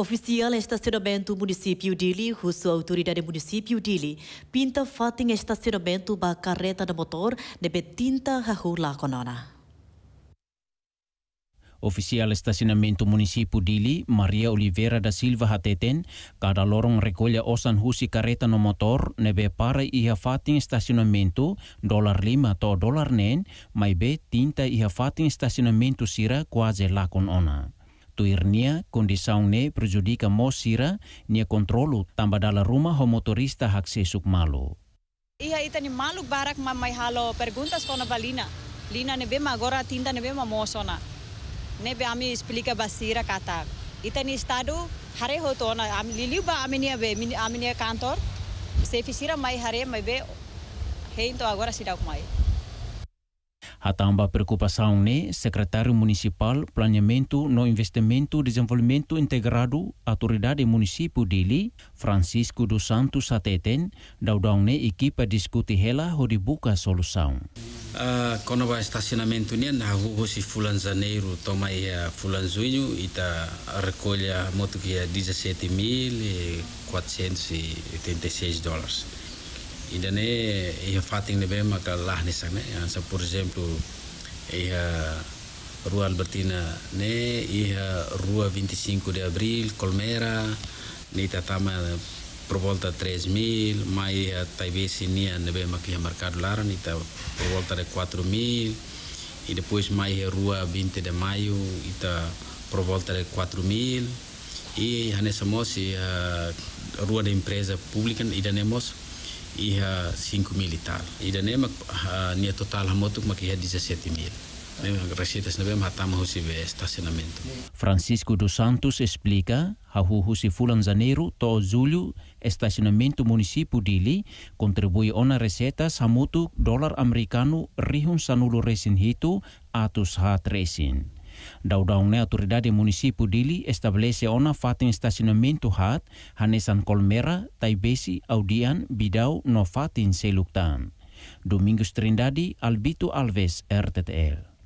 Oficial, estacionamento município Dili Ilhus, a autoridade município de pinta fatin estacionamento ba carreta de motor de betinta rahu konona. Oficial estacionamento município Dili Maria Oliveira da Silva Hateten, cada lorong recolha osan husi carreta no motor, nebe para iha e fatin estacionamento, dólar lima to dólar nen, mas be tinta iha e fatin estacionamento sira quase lakon ona tuir nia kondisang ne perjudika mo sira nia kontrolu tambah dala rumah homotorista hak sesuk malu. Ia ita ni malu barak mamai halo perguntas kona balina. Lina ne bema agora tinda ne bema mosona. Ne be ami explica basira kata. Ita ni estado hare hotona am liliu ba aminia be aminia kantor. Sefisira mai hare mai be heinto agora sidau mai. Hatamba preocupação né, secretário municipal, planeamento no investimento, desenvolvimento integrado, autoridade município dele, Francisco dos Santos Sateten, daudão né, equipa discute ela onde busca solução. Uh, ah, quando vai estacionamento né, na rua se fulan janeiro, toma aí fulan junho, e recolha moto que é 17 mil e dólares. Ida ne ia fating nebe maka lah ni sana. Yang ah, sa por exemplo ia Rua Albertina ne ia Rua 25 de Abril, Colmera, ni tatama por volta de 3.000, mas talvez inia nebe maka ia mercado lá ni ta por volta de 4.000 e depois mais a Rua 20 de Maio ita por volta de 4.000 e nessa moça a Rua da Empresa Pública e da Nemoça ia 5 mil e tal. E da nema nia total hamotuk mak iha 17 mil. Francisco dos Santos explica how si fulan janeiro to julho estacionamento município dele contribui ona recetas hamutu dólar americano rihun sanulo resin hito atus ha tresin. Daudaungne autoridade município dele estabelece ona Fatin um estacionamento hat, hanesan Kolmera, taibesi, audian, bidau, no fata em seluktan. Domingos Trindade, Albito Alves, RTTL.